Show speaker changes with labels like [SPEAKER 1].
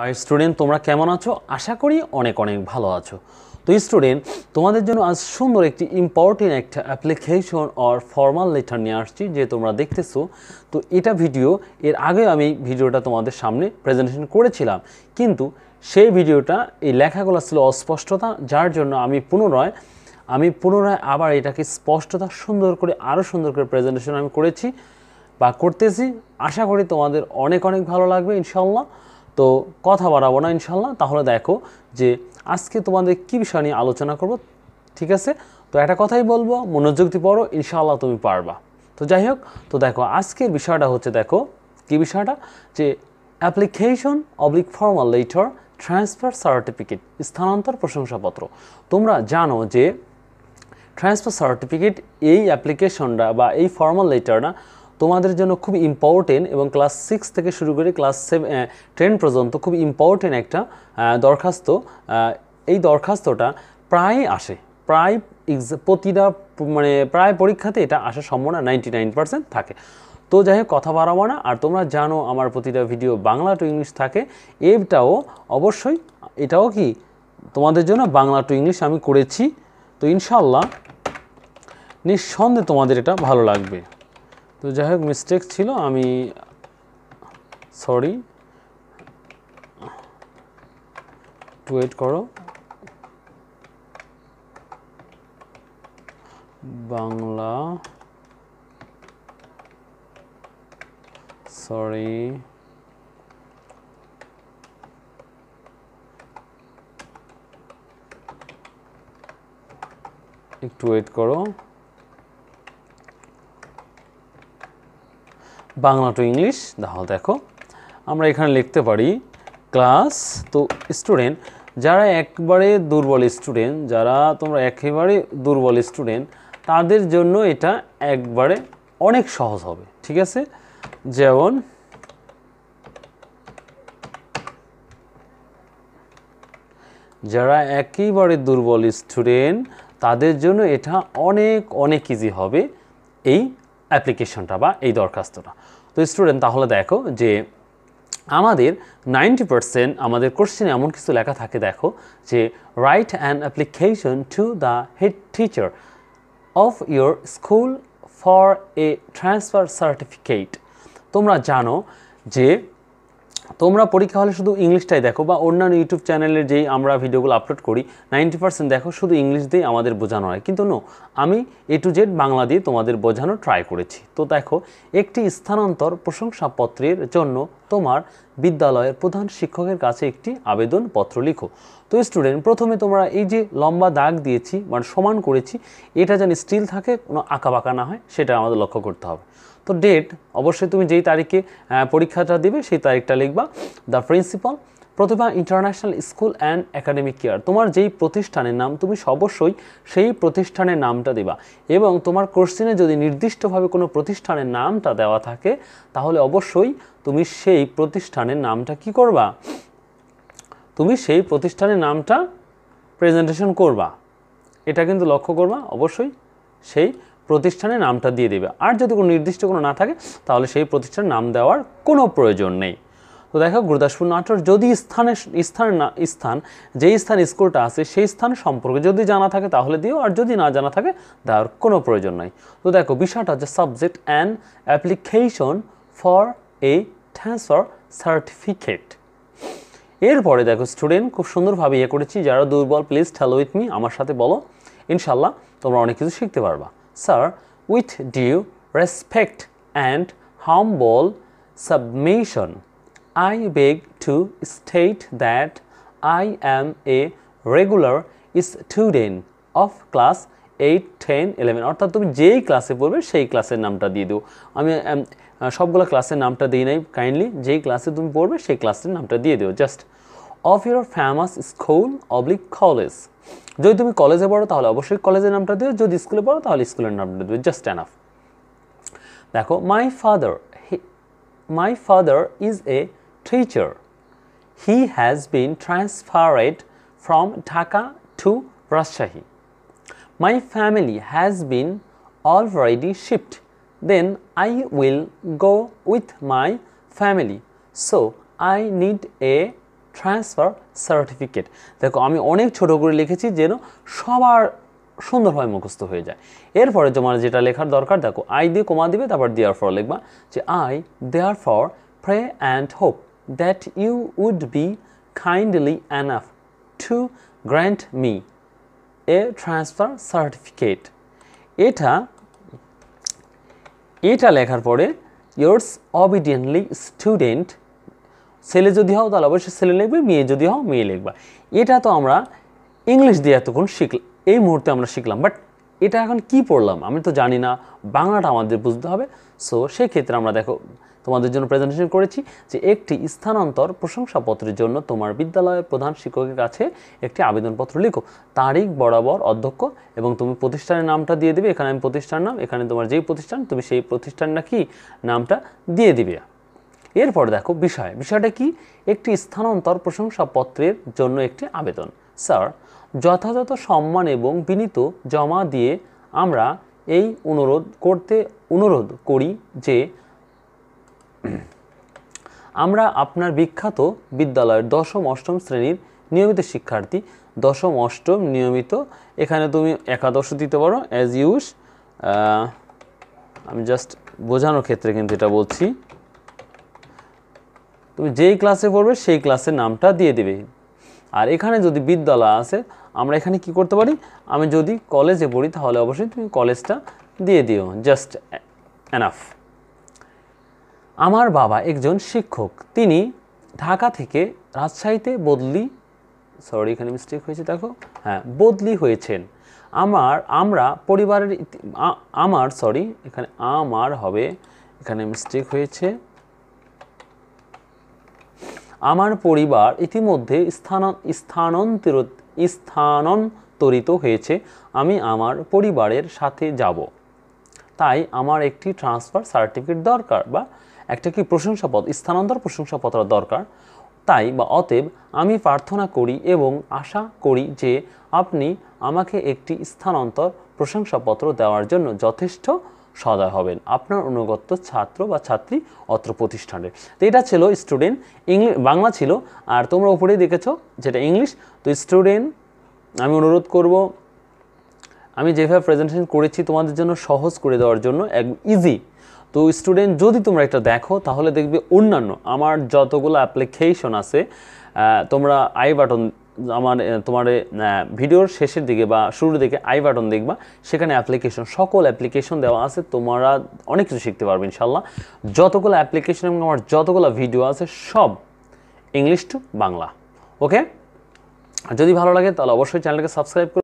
[SPEAKER 1] High student তোমরা কেমন আছো আশা করি অনেক অনেক ভালো আছো তো স্টুডেন্ট তোমাদের জন্য আজ সুন্দর একটি ইম্পর্টেন্ট একটা অ্যাপ্লিকেশন অর ফর্মাল লেটার নিয়ে আসছি যে তোমরা দেখতেছো তো এটা ভিডিও এর আগে আমি ভিডিওটা তোমাদের সামনে প্রেজেন্টেশন করেছিলাম কিন্তু সেই ভিডিওটা এই লেখাগুলো ছিল অস্পষ্টতা যার জন্য আমি পুনরায় আমি পুনরায় আবার এটাকে স্পষ্টতা সুন্দর করে আরও সুন্দর করে প্রেজেন্টেশন আমি করেছি বা করতেছি আশা করি তোমাদের অনেক অনেক ভালো লাগবে ইনশাল্লাহ তো কথা বাড়াবো না ইনশাল্লাহ তাহলে দেখো যে আজকে তোমাদের কী বিষয় নিয়ে আলোচনা করব ঠিক আছে তো একটা কথাই বলবো মনোযোগ দিয়ে পড়ো ইনশাল্লাহ তুমি পারবা তো যাই হোক তো দেখো আজকের বিষয়টা হচ্ছে দেখো কী বিষয়টা যে application oblique formal letter transfer certificate স্থানান্তর প্রশংসাপত্র তোমরা জানো যে ট্রান্সফার সার্টিফিকেট এই অ্যাপ্লিকেশনটা বা এই ফর্মাল লেটারটা তোমাদের জন্য খুব ইম্পর্টেন্ট এবং ক্লাস সিক্স থেকে শুরু করে ক্লাস সেভেন টেন পর্যন্ত খুব ইম্পর্টেন্ট একটা দরখাস্ত এই দরখাস্তটা প্রায় আসে প্রায় প্রতিটা মানে প্রায় পরীক্ষাতে এটা আসার সম্ভাবনা নাইনটি নাইন পার্সেন্ট থাকে তো যাই হোক কথা বাড়াবো না আর তোমরা জানো আমার প্রতিটা ভিডিও বাংলা টু ইংলিশ থাকে এটাও অবশ্যই এটাও কি তোমাদের জন্য বাংলা টু ইংলিশ আমি করেছি তো ইনশাল্লাহ নিঃসন্দেহে তোমাদের এটা ভালো লাগবে তো যাই হোক মিস্টেক ছিল আমি সরি টু ওয়েট করো বাংলা সরি একটু ওয়েট করো বাংলা টু ইংলিশ তাহলে দেখো আমরা এখানে লিখতে পারি ক্লাস তো স্টুডেন্ট যারা একবারে দুর্বল স্টুডেন্ট যারা তোমরা একেবারে দুর্বল স্টুডেন্ট তাদের জন্য এটা একবারে অনেক সহজ হবে ঠিক আছে যেমন যারা একেবারে দুর্বল স্টুডেন্ট তাদের জন্য এটা অনেক অনেক ইজি হবে এই অ্যাপ্লিকেশনটা বা এই দরখাস্তটা তো স্টুডেন্ট তাহলে দেখো যে আমাদের নাইনটি পার্সেন্ট আমাদের কোশ্চেনে এমন কিছু লেখা থাকে দেখো যে write and application to the head teacher of your school for a transfer certificate তোমরা জানো যে তোমরা পরীক্ষা হলে শুধু ইংলিশটাই দেখো বা অন্যান্য ইউটিউব চ্যানেলের যেই আমরা ভিডিওগুলো আপলোড করি নাইনটি পার্সেন্ট দেখো শুধু ইংলিশ দিয়ে আমাদের বোঝানো হয় কিন্তু নো আমি এ টু জেড বাংলা দিয়ে তোমাদের বোঝানো ট্রাই করেছি তো দেখো একটি স্থানান্তর প্রশংসাপত্রের জন্য তোমার বিদ্যালয়ের প্রধান শিক্ষকের কাছে একটি আবেদন পত্র লিখো তো স্টুডেন্ট প্রথমে তোমরা এই যে লম্বা দাগ দিয়েছি মানে সমান করেছি এটা যেন স্টিল থাকে কোনো আঁকাবাঁকা না হয় সেটা আমাদের লক্ষ্য করতে হবে তো ডেট অবশ্যই তুমি যেই তারিখে পরীক্ষাটা দেবে সেই তারিখটা লিখবা the principal Pratibha International School and Academic Care তোমার যেই প্রতিষ্ঠানের নাম তুমি অবশ্যই সেই প্রতিষ্ঠানের নামটা দেবা এবং তোমার কোশ্চেনে যদি নির্দিষ্টভাবে কোনো প্রতিষ্ঠানের নামটা দেওয়া থাকে তাহলে অবশ্যই তুমি সেই প্রতিষ্ঠানের নামটা কি করবা তুমি সেই প্রতিষ্ঠানের নামটা প্রেজেন্টেশন করবা এটা কিন্তু লক্ষ্য করবা অবশ্যই সেই প্রতিষ্ঠানের নামটা দিয়ে দেবে আর যদি কোনো নির্দিষ্ট কোনো না থাকে তাহলে সেই প্রতিষ্ঠানের নাম দেওয়ার কোনো প্রয়োজন নেই তো দেখো গুরুদাসপুর নাটোর যদি স্থানে স্থান না স্থান যেই স্থান স্কুলটা আছে সেই স্থান সম্পর্কে যদি জানা থাকে তাহলে দিও আর যদি না জানা থাকে দেওয়ার কোনো প্রয়োজন নাই তো দেখো বিষয়টা হচ্ছে subject and application for a transfer certificate এরপরে দেখো স্টুডেন্ট খুব সুন্দরভাবে ইয়ে করেছি যারা দুর্বল প্লিজ ঠেলো উইথ মি আমার সাথে বলো ইনশাল্লাহ তোমরা অনেক কিছু শিখতে পারবা sir with due respect and humble submission I beg to state that I am a regular student of class eight ten eleven অর্থাৎ তুমি যেই ক্লাসে পড়বে সেই ক্লাসের নামটা দিয়ে দিও আমি সবগুলো ক্লাসের নামটা দিই নাই কাইন্ডলি যেই ক্লাসে তুমি পড়বে সেই ক্লাসের নামটা দিয়ে দিও just of your famous school oblique college যদি তুমি কলেজে পড়ো তাহলে অবশ্যই কলেজের নামটা দিও যদি স্কুলে পড়ো তাহলে স্কুলের নামটা দিও জাস্ট অ্যানাফ দেখো my father my father is a teacher. He has been transferred from Dhaka to Rajshahi. My family has been already shipped. Then I will go with my family. So I need a transfer certificate দেখো আমি অনেক ছোট করে লিখেছি যেন সবার সুন্দরভাবে মুখস্থ হয়ে যায় এরপরে তোমার যেটা লেখার দরকার দেখো আই দিয়ে কমা দিবে তারপর দেওয়ার ফর লিখবা যে I therefore pray and hope that you would be kindly enough to grant me a transfer certificate. এটা এটা লেখার পরে yours obediently student ছেলে যদি হও তাহলে অবশ্যই ছেলে লিখবে মেয়ে যদি হও মেয়ে লিখবা এটা তো আমরা ইংলিশ দিয়ে এতক্ষণ শিখলাম এই মুহূর্তে আমরা শিখলাম বাট এটা এখন কি পড়লাম আমি তো জানি না বাংলাটা আমাদের বুঝতে হবে সো সেক্ষেত্রে আমরা দেখো তোমাদের জন্য প্রেজেন্টেশন করেছি যে একটি স্থানান্তর প্রশংসাপত্রের জন্য তোমার বিদ্যালয়ের প্রধান শিক্ষকের কাছে একটি আবেদনপত্র লিখো তারিখ বরাবর অধ্যক্ষ এবং তুমি প্রতিষ্ঠানের নামটা দিয়ে দিবে এখানে আমি প্রতিষ্ঠান নাম এখানে তোমার যেই প্রতিষ্ঠান তুমি সেই প্রতিষ্ঠানটা কি নামটা দিয়ে দিবে এরপর দেখো বিষয় বিষয়টা কি একটি স্থানান্তর প্রশংসাপত্রের জন্য একটি আবেদন স্যার যথাযথ সম্মান এবং বিনীত জমা দিয়ে আমরা এই অনুরোধ করতে অনুরোধ করি যে আমরা আপনার বিখ্যাত বিদ্যালয়ের দশম অষ্টম শ্রেণীর নিয়মিত শিক্ষার্থী দশম অষ্টম নিয়মিত এখানে তুমি একাদশ দিতে পারো অ্যাজ ইউজ আমি জাস্ট বোঝানোর ক্ষেত্রে কিন্তু এটা বলছি তুমি যেই ক্লাসে পড়বে সেই ক্লাসের নামটা দিয়ে দেবে আর এখানে যদি বিদ্যালয় আছে আমরা এখানে কি করতে পারি আমি যদি কলেজে পড়ি তাহলে অবশ্যই তুমি কলেজটা দিয়ে দিও জাস্ট এনাফ আমার বাবা একজন শিক্ষক তিনি ঢাকা থেকে রাজশাহীতে বদলি সরি এখানে মিস্টেক হয়েছে দেখো হ্যাঁ বদলি হয়েছেন আমার আমরা পরিবারের আমার সরি এখানে আমার হবে এখানে মিস্টেক হয়েছে আমার পরিবার ইতিমধ্যে স্থান স্থানান্তর স্থানান্তরিত হয়েছে আমি আমার পরিবারের সাথে যাব তাই আমার একটি ট্রান্সফার সার্টিফিকেট দরকার বা একটা কি প্রশংসাপত্র স্থানান্তর প্রশংসাপত্র দরকার তাই বা অতএব আমি প্রার্থনা করি এবং আশা করি যে আপনি আমাকে একটি স্থানান্তর প্রশংসাপত্র দেওয়ার জন্য যথেষ্ট সদয় হবেন আপনার অনুগত ছাত্র বা ছাত্রী অত্র প্রতিষ্ঠানের তো এটা ছিল স্টুডেন্ট ইংলিশ বাংলা ছিল আর তোমরা উপরেই দেখেছ যেটা ইংলিশ তো স্টুডেন্ট আমি অনুরোধ করব আমি যেভাবে প্রেজেন্টেশন করেছি তোমাদের জন্য সহজ করে দেওয়ার জন্য এক ইজি তো স্টুডেন্ট যদি তোমরা এটা দেখো তাহলে দেখবে অন্যান্য আমার যতগুলো অ্যাপ্লিকেশন আছে তোমরা আই বাটন আমার তোমার ভিডিওর শেষের দিকে বা শুরুর দিকে আই বাটন দেখবা সেখানে অ্যাপ্লিকেশন সকল অ্যাপ্লিকেশন দেওয়া আছে তোমরা অনেক কিছু শিখতে পারবে ইনশাল্লাহ যতগুলো অ্যাপ্লিকেশন এবং আমার যতগুলো ভিডিও আছে সব ইংলিশ টু বাংলা ওকে যদি ভালো লাগে তাহলে অবশ্যই চ্যানেলকে সাবস্ক্রাইব